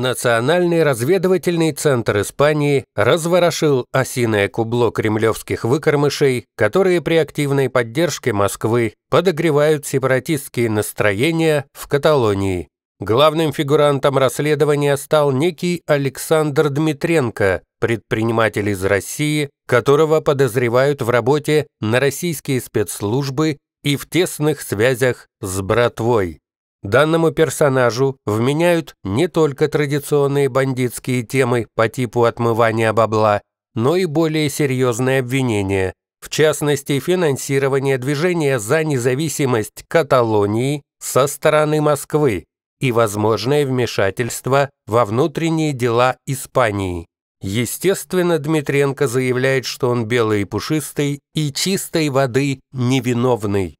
Национальный разведывательный центр Испании разворошил осиное кубло кремлевских выкормышей, которые при активной поддержке Москвы подогревают сепаратистские настроения в Каталонии. Главным фигурантом расследования стал некий Александр Дмитренко, предприниматель из России, которого подозревают в работе на российские спецслужбы и в тесных связях с братвой. Данному персонажу вменяют не только традиционные бандитские темы по типу отмывания бабла, но и более серьезные обвинения, в частности, финансирование движения за независимость Каталонии со стороны Москвы и возможное вмешательство во внутренние дела Испании. Естественно, Дмитренко заявляет, что он белый и пушистый и чистой воды невиновный.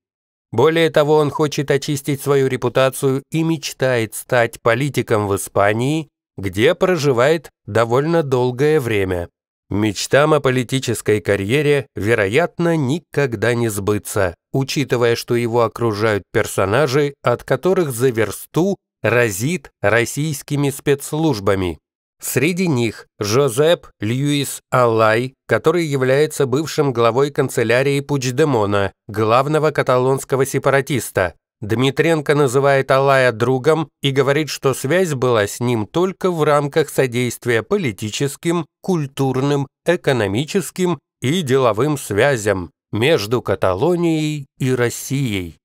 Более того, он хочет очистить свою репутацию и мечтает стать политиком в Испании, где проживает довольно долгое время. Мечтам о политической карьере, вероятно, никогда не сбыться, учитывая, что его окружают персонажи, от которых за версту разит российскими спецслужбами. Среди них Жозеп Льюис Алай, который является бывшим главой канцелярии Пучдемона, главного каталонского сепаратиста. Дмитренко называет Алая другом и говорит, что связь была с ним только в рамках содействия политическим, культурным, экономическим и деловым связям между Каталонией и Россией.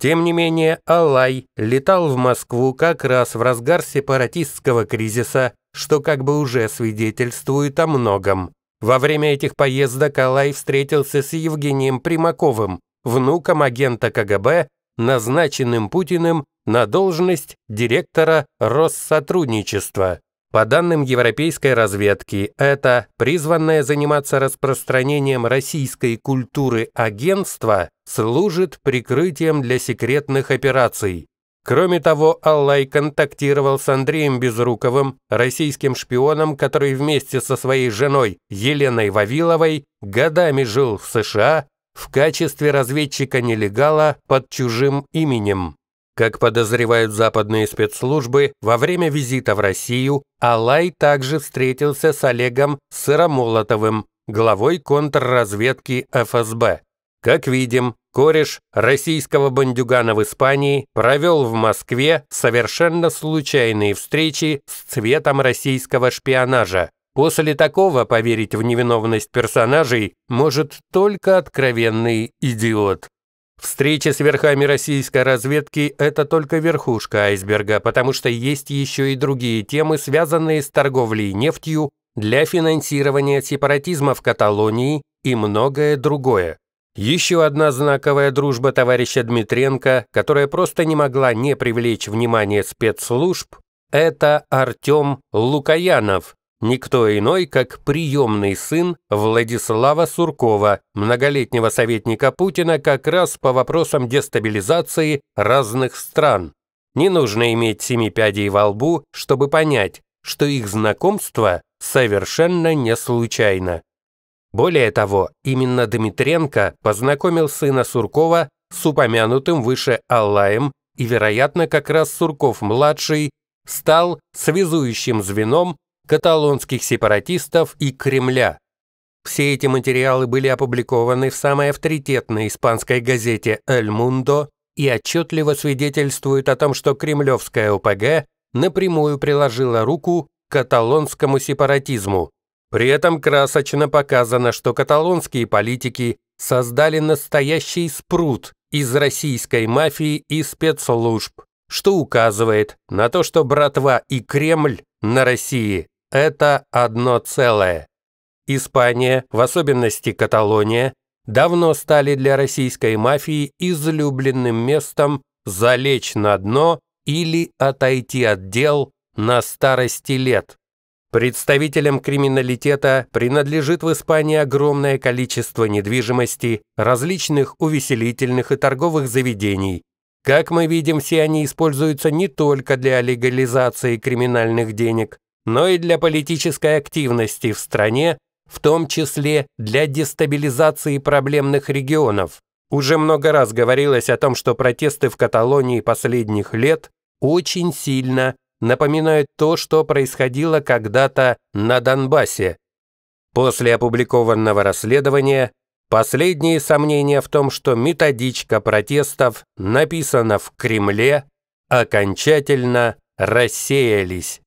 Тем не менее, Алай летал в Москву как раз в разгар сепаратистского кризиса что как бы уже свидетельствует о многом. Во время этих поездок Алай встретился с Евгением Примаковым, внуком агента КГБ, назначенным Путиным на должность директора Россотрудничества. По данным европейской разведки, это призванное заниматься распространением российской культуры агентства служит прикрытием для секретных операций. Кроме того, Аллай контактировал с Андреем Безруковым, российским шпионом, который вместе со своей женой Еленой Вавиловой годами жил в США в качестве разведчика-нелегала под чужим именем. Как подозревают западные спецслужбы, во время визита в Россию Алай также встретился с Олегом Сыромолотовым, главой контрразведки ФСБ. Как видим, кореш российского бандюгана в Испании провел в Москве совершенно случайные встречи с цветом российского шпионажа. После такого поверить в невиновность персонажей может только откровенный идиот. Встречи с верхами российской разведки – это только верхушка айсберга, потому что есть еще и другие темы, связанные с торговлей нефтью для финансирования сепаратизма в Каталонии и многое другое. Еще одна знаковая дружба товарища Дмитренко, которая просто не могла не привлечь внимание спецслужб, это Артем Лукаянов, никто иной, как приемный сын Владислава Суркова, многолетнего советника Путина как раз по вопросам дестабилизации разных стран. Не нужно иметь семи пядей во лбу, чтобы понять, что их знакомство совершенно не случайно. Более того, именно Дмитренко познакомил сына Суркова с упомянутым выше Аллаем и, вероятно, как раз Сурков-младший стал связующим звеном каталонских сепаратистов и Кремля. Все эти материалы были опубликованы в самой авторитетной испанской газете «Эль Мундо» и отчетливо свидетельствуют о том, что кремлевская ОПГ напрямую приложила руку к каталонскому сепаратизму, при этом красочно показано, что каталонские политики создали настоящий спрут из российской мафии и спецслужб, что указывает на то, что братва и Кремль на России – это одно целое. Испания, в особенности Каталония, давно стали для российской мафии излюбленным местом залечь на дно или отойти от дел на старости лет. Представителям криминалитета принадлежит в Испании огромное количество недвижимости, различных увеселительных и торговых заведений. Как мы видим, все они используются не только для легализации криминальных денег, но и для политической активности в стране, в том числе для дестабилизации проблемных регионов. Уже много раз говорилось о том, что протесты в Каталонии последних лет очень сильно напоминают то, что происходило когда-то на Донбассе. После опубликованного расследования последние сомнения в том, что методичка протестов написана в Кремле, окончательно рассеялись.